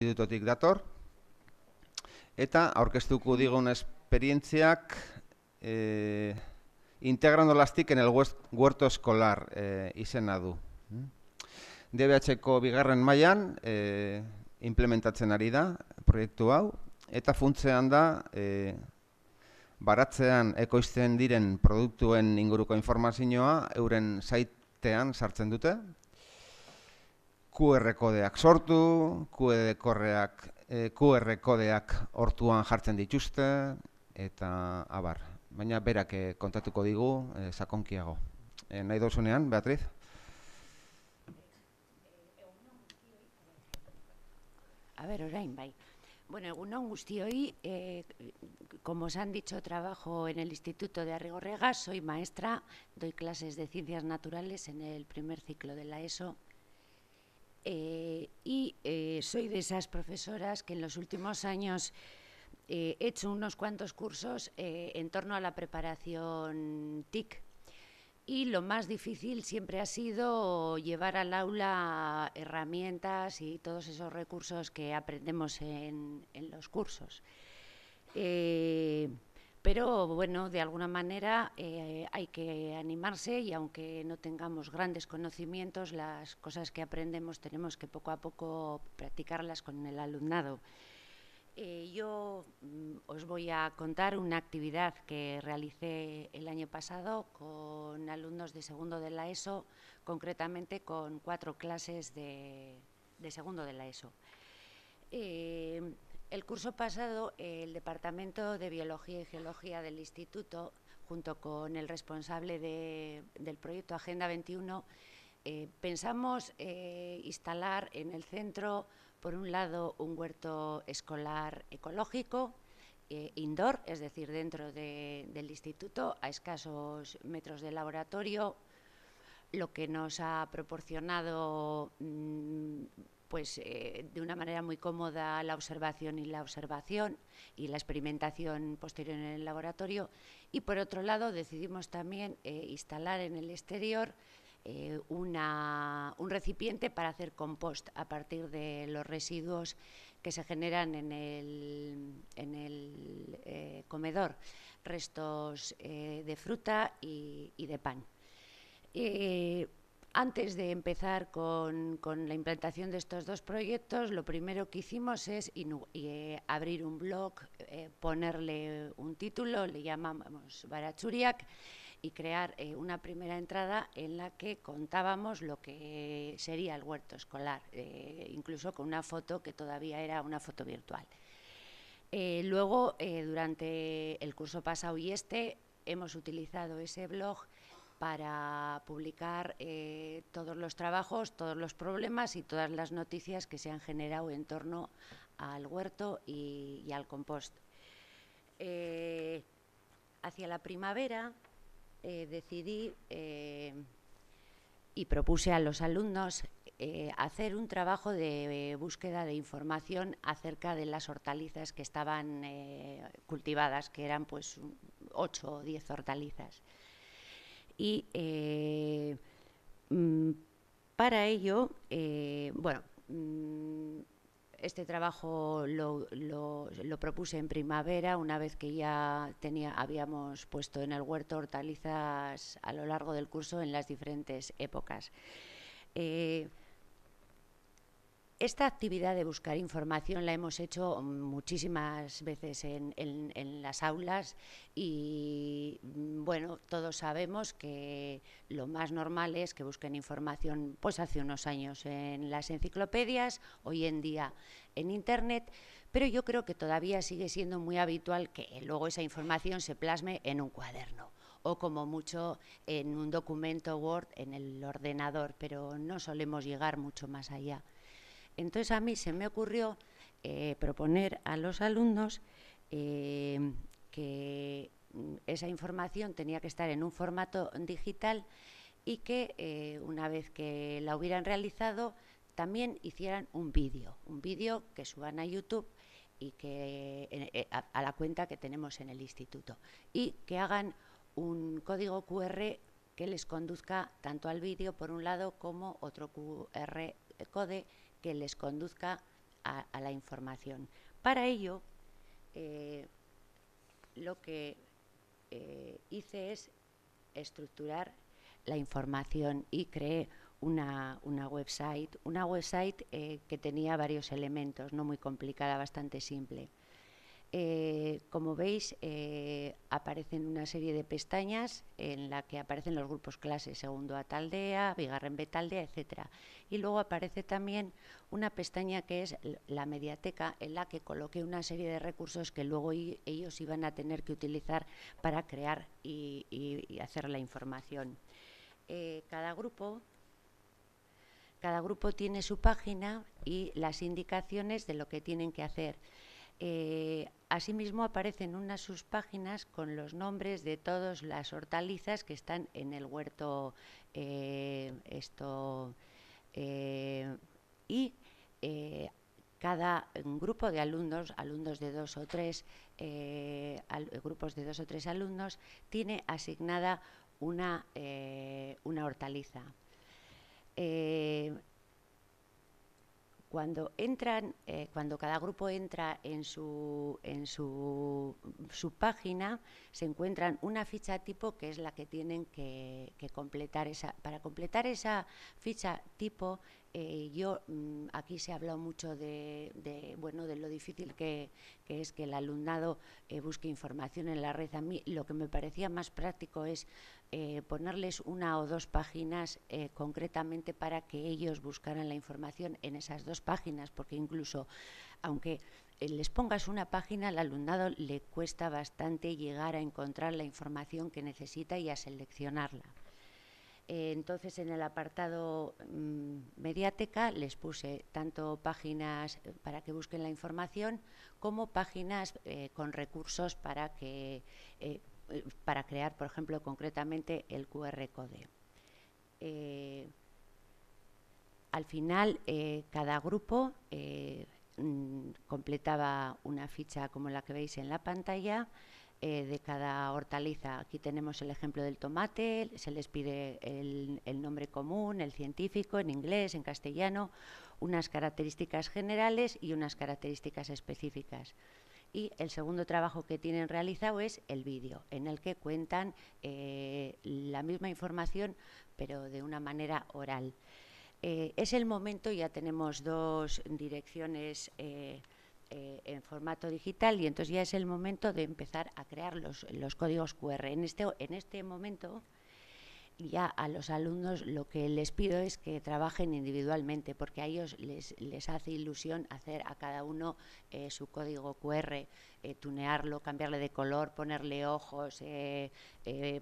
institutotik dator eta aurkeztuko digun esperientziak e, eh, integrando lastik en el huerto escolar e, izena du. dbh bigarren mailan e, implementatzen ari da proiektu hau eta funtzean da e, baratzean ekoizten diren produktuen inguruko informazioa euren saitean sartzen dute QR codeac sortu, QR korreak, e, eh, QR kodeak hortuan jartzen dituzte eta abar. Baina berak eh, kontatuko digu eh, sakonkiago. E, nahi Beatriz? A ver, orain, bai. Bueno, un guztioi, eh, como os han dicho, trabajo en el Instituto de Arrigorrega, soy maestra, doy clases de ciencias naturales en el primer ciclo de la ESO eh, y eh, soy de esas profesoras que en los últimos años eh, he hecho unos cuantos cursos en torno a la preparación TIC. Y lo más difícil siempre ha sido llevar al aula herramientas y todos esos recursos que aprendemos en los cursos. Pero bueno, de alguna manera eh, hay que animarse y aunque no tengamos grandes conocimientos, las cosas que aprendemos tenemos que poco a poco practicarlas con el alumnado. Eh, yo mm, os voy a contar una actividad que realicé el año pasado con alumnos de segundo de la ESO, concretamente con cuatro clases de, segundo de la ESO. Eh, el curso pasado, el Departamento de Biología y Geología del Instituto, junto con el responsable del proyecto Agenda 21, eh, pensamos eh, instalar en el centro, por un lado, un huerto escolar ecológico, eh, indoor, es decir, dentro del instituto, a escasos metros de laboratorio, lo que nos ha proporcionado mm, pues eh, de una manera muy cómoda la observación y la observación y la experimentación posterior en el laboratorio. Y por otro lado decidimos también eh, instalar en el exterior eh, un recipiente para hacer compost a partir de los residuos que se generan en el, en el comedor, restos de fruta y, de pan. Antes de empezar con, la implantación de estos dos proyectos, lo primero que hicimos es eh, abrir un blog, eh, ponerle un título, le llamamos Barachuriak, y crear eh, una primera entrada en la que contábamos lo que sería el huerto escolar, incluso con una foto que todavía era una foto virtual. luego, durante el curso pasado y este, hemos utilizado ese blog para publicar eh, todos los trabajos, todos los problemas y todas las noticias que se han generado en torno al huerto y, al compost. Eh, hacia la primavera eh, decidí y propuse a los alumnos hacer un trabajo de búsqueda de información acerca de las hortalizas que estaban cultivadas, que eran pues ocho o 10 hortalizas y eh, mm, para ello, eh, bueno, mm, este trabajo lo, propuse en primavera, una vez que ya tenía, habíamos puesto en el huerto hortalizas a lo largo del curso en las diferentes épocas. Eh, esta actividad de buscar información la hemos hecho muchísimas veces en, en las aulas y bueno, todos sabemos que lo más normal es que busquen información, pues hace unos años en las enciclopedias, hoy en día en Internet, pero yo creo que todavía sigue siendo muy habitual que luego esa información se plasme en un cuaderno o como mucho en un documento Word en el ordenador, pero no solemos llegar mucho más allá. Entonces a mí se me ocurrió eh, proponer a los alumnos eh, que esa información tenía que estar en un formato digital y que eh, una vez que la hubieran realizado también hicieran un vídeo, un vídeo que suban a YouTube y que eh, eh, a, la cuenta que tenemos en el instituto y que hagan un código QR que les conduzca tanto al vídeo por un lado como otro QR code que les conduzca a, la información. Para ello, lo que eh, hice es estructurar la información y creé una, una website, una website eh, que tenía varios elementos, no muy complicada, bastante simple. Eh, como veis, eh, aparecen una serie de pestañas en la que aparecen los grupos clases, segundo a Taldea, Vigarrenbetaldea, Vigarren B Y luego aparece también una pestaña que es la mediateca, en la que coloqué una serie de recursos que luego ellos iban a tener que utilizar para crear y, hacer la información. Eh, cada grupo cada grupo tiene su página y las indicaciones de lo que tienen que hacer. Eh, asimismo aparecen unas sus páginas con los nombres de todas las hortalizas que están en el huerto eh, esto eh, y cada grupo de alumnos, alumnos de dos o tres, grupos de dos o tres alumnos, tiene asignada una, una hortaliza cuando entran, eh, cuando cada grupo entra en su, en su, su, página, se encuentran una ficha tipo que es la que tienen que, completar esa. Para completar esa ficha tipo eh, yo mm, aquí se ha hablado mucho de, bueno de lo difícil que, es que el alumnado eh, busque información en la red. A mí lo que me parecía más práctico es eh, ponerles una o dos páginas concretamente para que ellos buscaran la información en esas dos páginas, porque incluso aunque les pongas una página, al alumnado le cuesta bastante llegar a encontrar la información que necesita y a seleccionarla. Eh, entonces, en el apartado mm, Mediateca les puse tanto páginas eh, para que busquen la información como páginas eh, con recursos para, que, para crear, por ejemplo, concretamente el QR code. al final, cada grupo mm, completaba una ficha como la que veis en la pantalla eh, de cada hortaliza. Aquí tenemos el ejemplo del tomate, se les pide el, nombre común, el científico, en inglés, en castellano, unas características generales y unas características específicas. Y el segundo trabajo que tienen realizado es el vídeo, en el que cuentan eh, la misma información, pero de una manera oral. Eh, es el momento, ya tenemos dos direcciones eh, en formato digital y entonces ya es el momento de empezar a crear los, códigos QR. En este, en este momento ya a los alumnos lo que les pido es que trabajen individualmente, porque a ellos les, hace ilusión hacer a cada uno eh, su código QR, eh, tunearlo, cambiarle de color, ponerle ojos,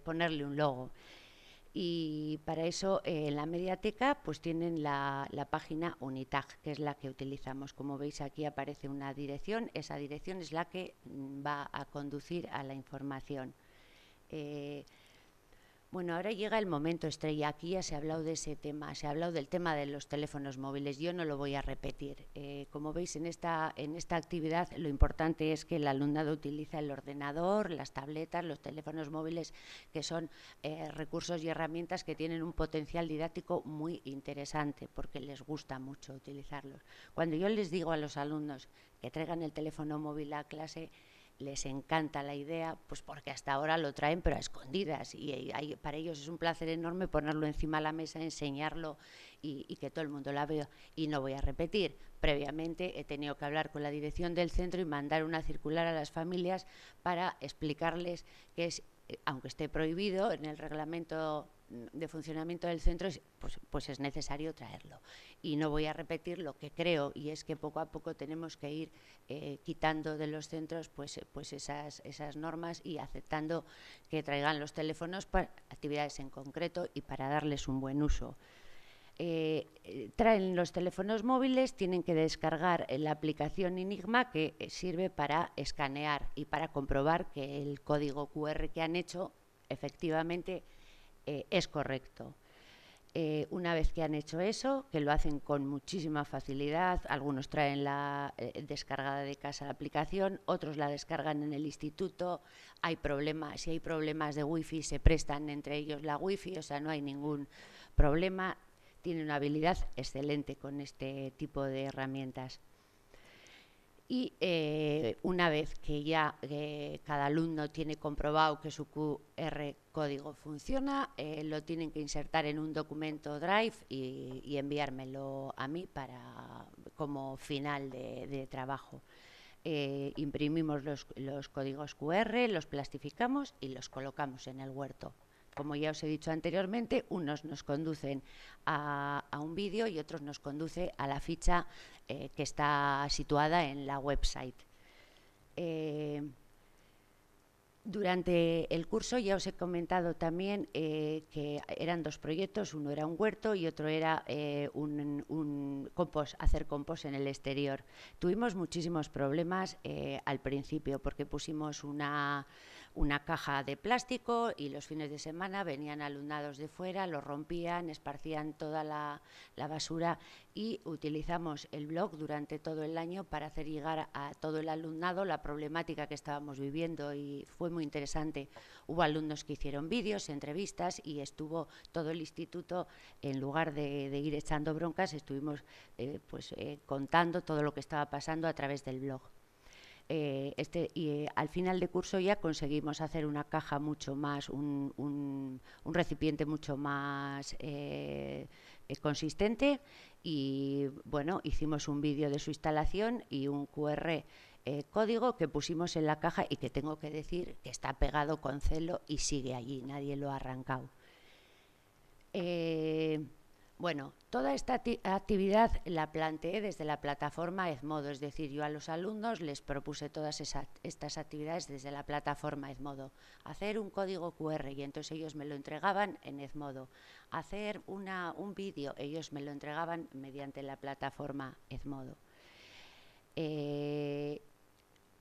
ponerle un logo y para eso eh, en la mediateca pues tienen la, la, página Unitag, que es la que utilizamos. Como veis aquí aparece una dirección, esa dirección es la que mm, va a conducir a la información. Eh, bueno, ahora llega el momento estrella. Aquí ya se ha hablado de ese tema, se ha hablado del tema de los teléfonos móviles. Yo no lo voy a repetir. Eh, como veis en esta, en esta actividad, lo importante es que el alumnado utiliza el ordenador, las tabletas, los teléfonos móviles, que son eh, recursos y herramientas que tienen un potencial didáctico muy interesante, porque les gusta mucho utilizarlos. Cuando yo les digo a los alumnos que traigan el teléfono móvil a clase, les encanta la idea, pues porque hasta ahora lo traen pero a escondidas y para ellos es un placer enorme ponerlo encima de la mesa, enseñarlo y, que todo el mundo la vea. Y no voy a repetir, previamente he tenido que hablar con la dirección del centro y mandar una circular a las familias para explicarles que es, eh, aunque esté prohibido en el reglamento de funcionamiento del centro, pues, pues es necesario traerlo. Y no voy a repetir lo que creo, y es que poco a poco tenemos que ir eh, quitando de los centros pues, pues esas, esas normas y aceptando que traigan los teléfonos para actividades en concreto y para darles un buen uso. Eh, traen los teléfonos móviles, tienen que descargar la aplicación Enigma que eh, sirve para escanear y para comprobar que el código QR que han hecho efectivamente eh, es correcto. Eh, una vez que han hecho eso, que lo hacen con muchísima facilidad, algunos traen la eh, descargada de casa la aplicación, otros la descargan en el instituto, hay problemas, si hay problemas de wifi se prestan entre ellos la wifi, o sea, no hay ningún problema, tienen una habilidad excelente con este tipo de herramientas y eh, una vez que ya eh, cada alumno tiene comprobado que su QR código funciona, eh, lo tienen que insertar en un documento Drive y, enviármelo a mí para, como final de, trabajo. imprimimos los códigos QR, los plastificamos y los colocamos en el huerto como ya os he dicho anteriormente, unos nos conducen a, un vídeo y otros nos conduce a la ficha eh, que está situada en la website. Eh, durante el curso ya os he comentado también eh, que eran dos proyectos, uno era un huerto y otro era un, compost, hacer compost en el exterior. Tuvimos muchísimos problemas al principio porque pusimos una una caja de plástico y los fines de semana venían alumnados de fuera, lo rompían, esparcían toda la, basura y utilizamos el blog durante todo el año para hacer llegar a todo el alumnado la problemática que estábamos viviendo y fue muy interesante. Hubo alumnos que hicieron vídeos, entrevistas y estuvo todo el instituto, en lugar de, ir echando broncas, estuvimos eh, pues, eh, contando todo lo que estaba pasando a través del blog. Eh, este, y eh, al final de curso ya conseguimos hacer una caja mucho más, un, recipiente mucho más eh, consistente y bueno, hicimos un vídeo de su instalación y un QR código que pusimos en la caja y que tengo que decir que está pegado con celo y sigue allí, nadie lo ha arrancado. Eh, bueno, toda esta actividad la planteé desde la plataforma Edmodo, es decir, yo a los alumnos les propuse todas estas actividades desde la plataforma Edmodo. Hacer un código QR y entonces ellos me lo entregaban en Edmodo. Hacer un vídeo, ellos me lo entregaban mediante la plataforma Edmodo. Eh,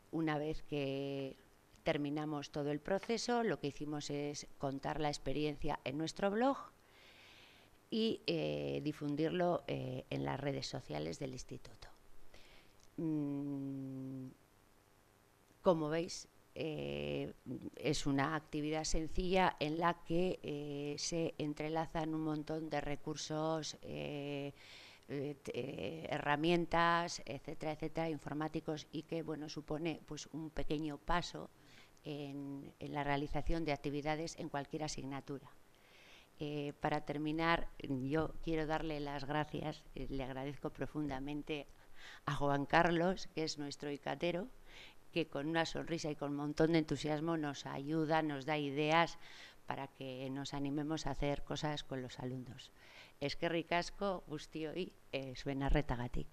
una vez que terminamos todo el proceso, lo que hicimos es contar la experiencia en nuestro blog y eh, difundirlo eh, en las redes sociales del instituto. Mm, como veis, eh, es una actividad sencilla en la que se entrelazan un montón de recursos, herramientas, etcétera, etcétera, informáticos y que bueno, supone pues, un pequeño paso en la realización de actividades en cualquier asignatura. Eh, para terminar, yo quiero darle las gracias, eh, le agradezco profundamente a Juan Carlos, que es nuestro icatero, que con una sonrisa y con un montón de entusiasmo nos ayuda, nos da ideas para que nos animemos a hacer cosas con los alumnos. Es que ricasco, gustio y eh, suena retagatic.